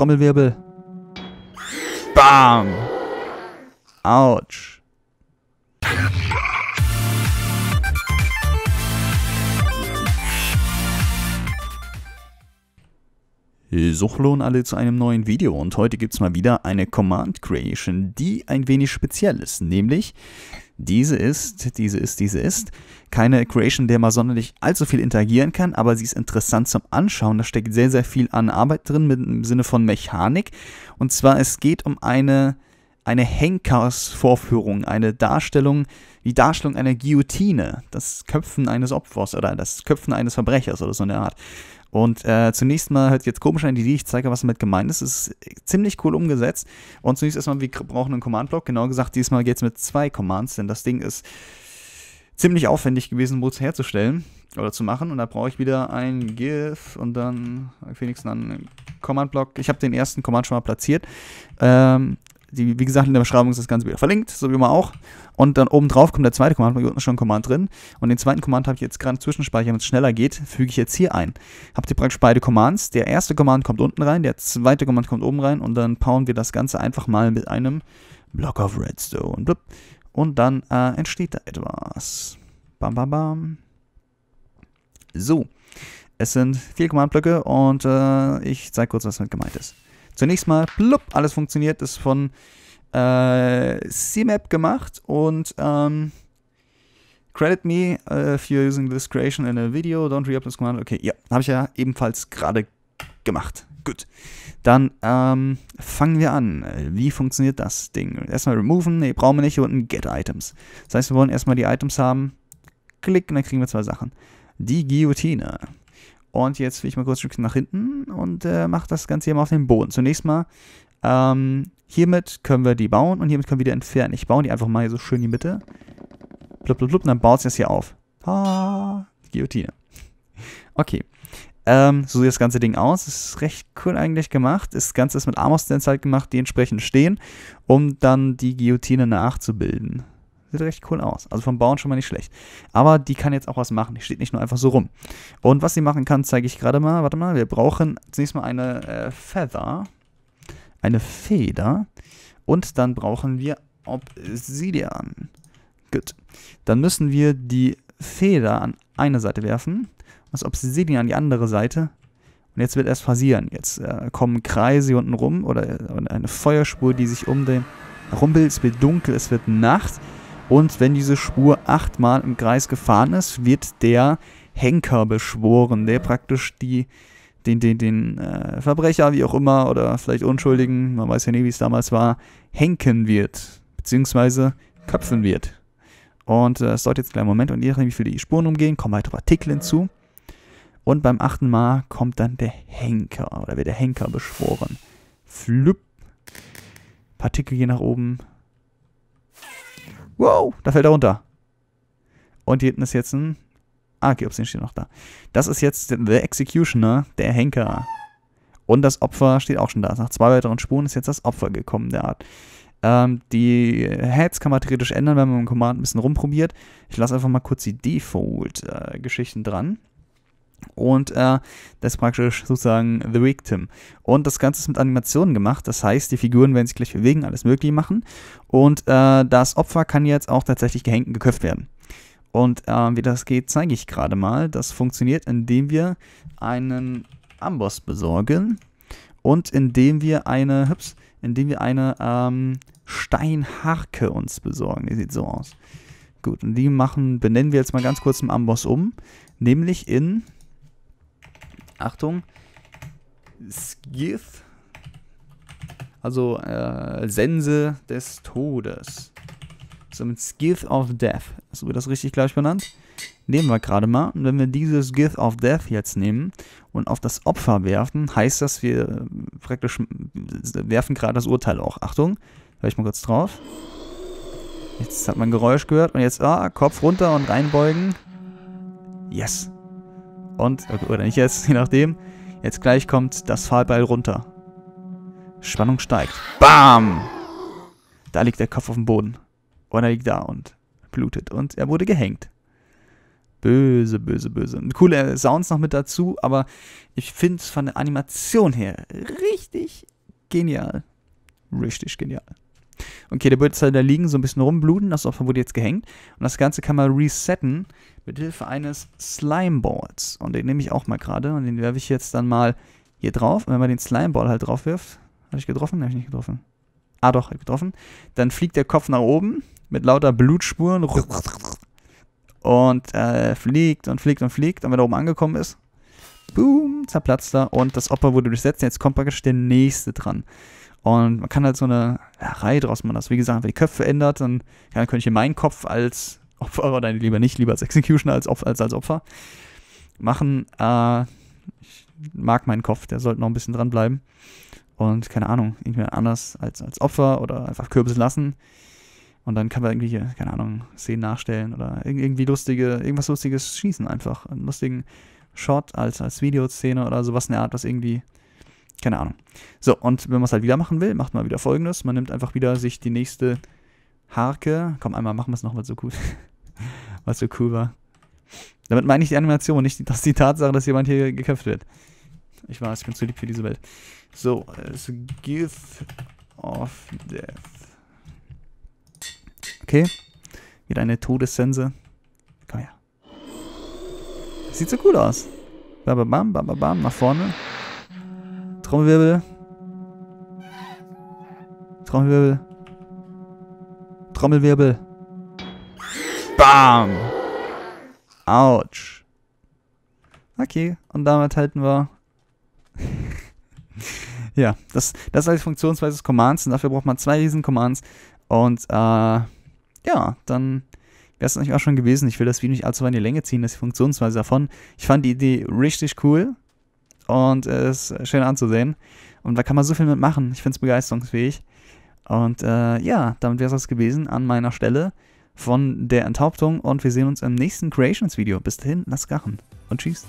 Trommelwirbel. Bam! Autsch. Suchlohn alle zu einem neuen Video und heute gibt es mal wieder eine Command Creation, die ein wenig speziell ist, nämlich diese ist, diese ist, diese ist keine Creation, der mal sonderlich allzu viel interagieren kann, aber sie ist interessant zum Anschauen. Da steckt sehr, sehr viel an Arbeit drin mit, im Sinne von Mechanik und zwar es geht um eine eine Henkersvorführung, eine Darstellung, die Darstellung einer Guillotine, das Köpfen eines Opfers oder das Köpfen eines Verbrechers oder so eine Art. Und äh, zunächst mal hört jetzt komisch an die Idee, ich zeige, was damit gemeint ist. Es ist ziemlich cool umgesetzt. Und zunächst erstmal, wir brauchen einen Command-Block. Genau gesagt, diesmal geht es mit zwei Commands, denn das Ding ist ziemlich aufwendig gewesen, um es herzustellen oder zu machen. Und da brauche ich wieder ein GIF und dann wenigstens einen Command-Block. Ich habe den ersten Command schon mal platziert. Ähm, die, wie gesagt, in der Beschreibung ist das Ganze wieder verlinkt, so wie immer auch. Und dann oben drauf kommt der zweite Command, weil hier unten schon ein Command drin. Und den zweiten Command habe ich jetzt gerade zwischenspeichern, damit es schneller geht, füge ich jetzt hier ein. Habt ihr praktisch beide Commands. Der erste Command kommt unten rein, der zweite Command kommt oben rein und dann powern wir das Ganze einfach mal mit einem Block of Redstone. Blub. Und dann äh, entsteht da etwas. Bam, bam, bam. So. Es sind vier Command-Blöcke und äh, ich zeige kurz, was damit gemeint ist. Zunächst mal, plupp, alles funktioniert, ist von äh, CMAP gemacht und ähm, Credit me äh, if you're using this creation in a video, don't re-up this command. Okay, ja, habe ich ja ebenfalls gerade gemacht. Gut, dann ähm, fangen wir an. Wie funktioniert das Ding? Erstmal removen, ne, brauchen wir nicht, hier unten get items. Das heißt, wir wollen erstmal die Items haben. klicken, dann kriegen wir zwei Sachen. Die Guillotine. Und jetzt will ich mal kurz ein Stückchen nach hinten und äh, mache das Ganze hier mal auf den Boden. Zunächst mal, ähm, hiermit können wir die bauen und hiermit können wir die entfernen. Ich baue die einfach mal hier so schön in die Mitte. Blub, blub, blub, und dann baut sie das hier auf. Ah, Guillotine. Okay. Ähm, so sieht das ganze Ding aus. Ist recht cool eigentlich gemacht. Das Ganze ist mit Armor-Stands halt gemacht, die entsprechend stehen, um dann die Guillotine nachzubilden. Sieht recht cool aus. Also vom Bauen schon mal nicht schlecht. Aber die kann jetzt auch was machen. Die steht nicht nur einfach so rum. Und was sie machen kann, zeige ich gerade mal. Warte mal, wir brauchen zunächst mal eine äh, Feather. Eine Feder. Und dann brauchen wir Obsidian. Gut. Dann müssen wir die Feder an eine Seite werfen. Das Obsidian an die andere Seite. Und jetzt wird erst passieren. Jetzt äh, kommen Kreise unten rum oder, oder äh, eine Feuerspur, die sich um den Rumpel. Es wird dunkel, es wird Nacht. Und wenn diese Spur achtmal im Kreis gefahren ist, wird der Henker beschworen, der praktisch die, den, den, den äh, Verbrecher, wie auch immer, oder vielleicht Unschuldigen, man weiß ja nie, wie es damals war, henken wird, beziehungsweise köpfen wird. Und äh, es dauert jetzt gleich einen Moment und je nachdem, wie viele Spuren umgehen, kommen weitere Artikel hinzu. Und beim achten Mal kommt dann der Henker, oder wird der Henker beschworen. Flüpp. Partikel gehen nach oben, Wow, da fällt er runter. Und hier hinten ist jetzt ein... Ah, okay, den steht noch da. Das ist jetzt der Executioner, der Henker. Und das Opfer steht auch schon da. Nach zwei weiteren Spuren ist jetzt das Opfer gekommen, der Art. Ähm, die Heads kann man theoretisch ändern, wenn man im Command ein bisschen rumprobiert. Ich lasse einfach mal kurz die Default-Geschichten äh, dran. Und äh, das ist praktisch sozusagen The Victim. Und das Ganze ist mit Animationen gemacht. Das heißt, die Figuren werden sich gleich bewegen, alles Mögliche machen. Und äh, das Opfer kann jetzt auch tatsächlich gehängt und geköpft werden. Und äh, wie das geht, zeige ich gerade mal. Das funktioniert, indem wir einen Amboss besorgen und indem wir eine, hups, indem wir eine ähm, Steinharke uns besorgen. Die sieht so aus. Gut, und die machen, benennen wir jetzt mal ganz kurz im Amboss um, nämlich in Achtung, Skith, also äh, Sense des Todes. So mit Skith of Death, so wird das richtig gleich benannt. Nehmen wir gerade mal. Und wenn wir dieses Skith of Death jetzt nehmen und auf das Opfer werfen, heißt das, wir äh, praktisch äh, werfen gerade das Urteil auch. Achtung, höre ich mal kurz drauf. Jetzt hat man ein Geräusch gehört und jetzt, ah, Kopf runter und reinbeugen. Yes. Und, oder nicht jetzt, je nachdem. Jetzt gleich kommt das Fahrbeil runter. Spannung steigt. Bam! Da liegt der Kopf auf dem Boden. Und er liegt da und blutet. Und er wurde gehängt. Böse, böse, böse. Und coole Sounds noch mit dazu, aber ich finde es von der Animation her richtig genial. Richtig genial. Okay, der wird jetzt halt da liegen, so ein bisschen rumbluten, das Opfer wurde jetzt gehängt. Und das Ganze kann man resetten mit Hilfe eines Slimeballs. Und den nehme ich auch mal gerade und den werfe ich jetzt dann mal hier drauf. Und wenn man den Slimeball halt drauf wirft, habe ich getroffen? Habe ich nicht getroffen. Ah doch, habe getroffen. Dann fliegt der Kopf nach oben mit lauter Blutspuren und äh, fliegt und fliegt und fliegt. Und wenn er oben angekommen ist, boom, zerplatzt er und das Opfer wurde durchsetzt. Jetzt kommt praktisch der nächste dran. Und man kann halt so eine Reihe draus machen, dass, wie gesagt, wenn die Köpfe ändert, dann, ja, dann könnte ich hier meinen Kopf als Opfer oder lieber nicht, lieber als Executioner als, als, als Opfer machen. Äh, ich mag meinen Kopf, der sollte noch ein bisschen dranbleiben. Und keine Ahnung, irgendwie anders als, als Opfer oder einfach Kürbis lassen. Und dann kann man irgendwie hier, keine Ahnung, Szenen nachstellen oder irgendwie lustige, irgendwas Lustiges schießen einfach. Einen lustigen Shot als, als Videoszene oder sowas in der Art, was irgendwie keine Ahnung. So, und wenn man es halt wieder machen will, macht man wieder folgendes. Man nimmt einfach wieder sich die nächste Harke. Komm, einmal machen wir es noch, was so cool, was so cool war. Damit meine ich die Animation, und nicht die, dass die Tatsache, dass jemand hier geköpft wird. Ich weiß, ich bin zu lieb für diese Welt. So, es also Gift of Death. Okay. Wieder eine Todessense. Komm her. Sieht so cool aus. Bam, bam, bam, bam, bam, nach vorne. Trommelwirbel. Trommelwirbel. Trommelwirbel. Bam! Autsch. Okay, und damit halten wir. ja, das, das ist als Funktionsweise des Commands und dafür braucht man zwei riesen Commands. Und äh, ja, dann wäre es eigentlich auch schon gewesen. Ich will das Video nicht allzu weit in die Länge ziehen, das ist die Funktionsweise davon. Ich fand die Idee richtig cool und äh, ist schön anzusehen. Und da kann man so viel mitmachen. Ich finde es begeisterungsfähig. Und äh, ja, damit wäre es das gewesen an meiner Stelle von der Enthauptung und wir sehen uns im nächsten Creations-Video. Bis dahin, lasst gachen und tschüss.